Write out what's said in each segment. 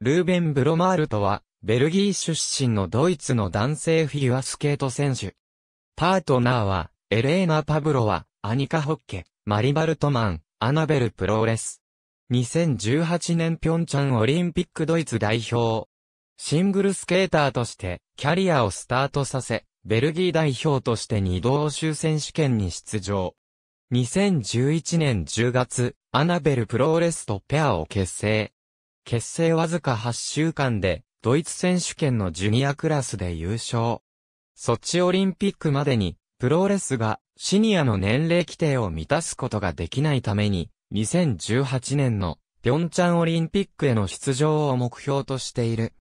ルーベン・ブロマールとは、ベルギー出身のドイツの男性フィギュアスケート選手。パートナーは、エレーナ・パブロワ、アニカ・ホッケ、マリバルトマン、アナベル・プローレス。2018年ピョンチャンオリンピックドイツ代表。シングルスケーターとして、キャリアをスタートさせ、ベルギー代表として二度欧州選手権に出場。2011年10月、アナベル・プローレスとペアを結成。結成わずか8週間で、ドイツ選手権のジュニアクラスで優勝。ソチオリンピックまでに、プロレスがシニアの年齢規定を満たすことができないために、2018年のピョンチャンオリンピックへの出場を目標としている。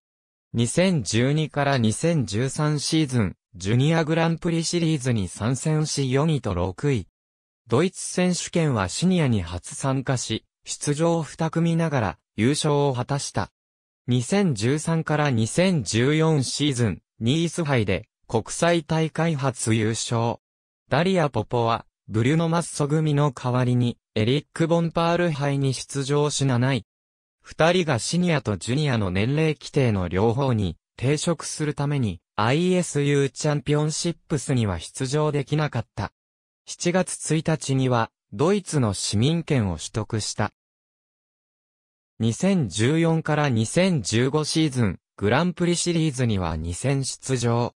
2012から2013シーズン、ジュニアグランプリシリーズに参戦し4位と6位。ドイツ選手権はシニアに初参加し、出場2組ながら、優勝を果たした。2013から2014シーズン、ニース杯で国際大会初優勝。ダリア・ポポは、ブリュノ・マッソ組の代わりに、エリック・ボンパール杯に出場しない。二人がシニアとジュニアの年齢規定の両方に抵触するために ISU チャンピオンシップスには出場できなかった。7月1日にはドイツの市民権を取得した。2014から2015シーズン、グランプリシリーズには2戦出場。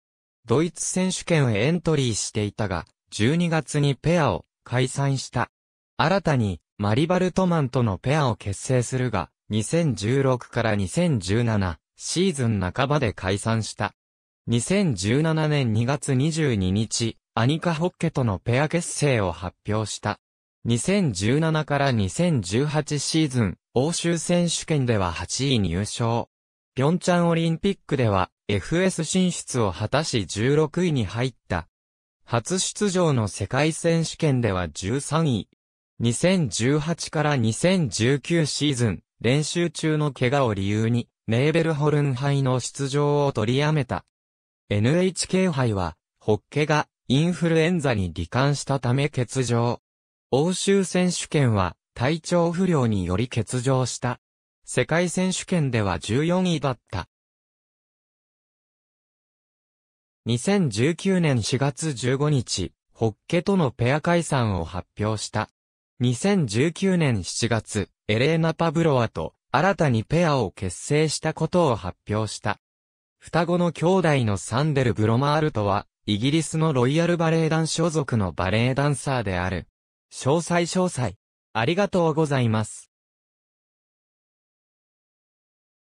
ドイツ選手権へエントリーしていたが、12月にペアを解散した。新たに、マリバルトマンとのペアを結成するが、2016から2017シーズン半ばで解散した。2017年2月22日、アニカ・ホッケとのペア結成を発表した。2017から2018シーズン、欧州選手権では8位入賞。ピョンチャンオリンピックでは FS 進出を果たし16位に入った。初出場の世界選手権では13位。2018から2019シーズン、練習中の怪我を理由に、ネーベルホルン杯の出場を取りやめた。NHK 杯は、ホッケがインフルエンザに罹患したため欠場。欧州選手権は、体調不良により欠場した。世界選手権では14位だった。2019年4月15日、ホッケとのペア解散を発表した。2019年7月、エレーナ・パブロワと新たにペアを結成したことを発表した。双子の兄弟のサンデル・ブロマールトは、イギリスのロイヤルバレエ団所属のバレエダンサーである。詳細詳細。ありがとうございます。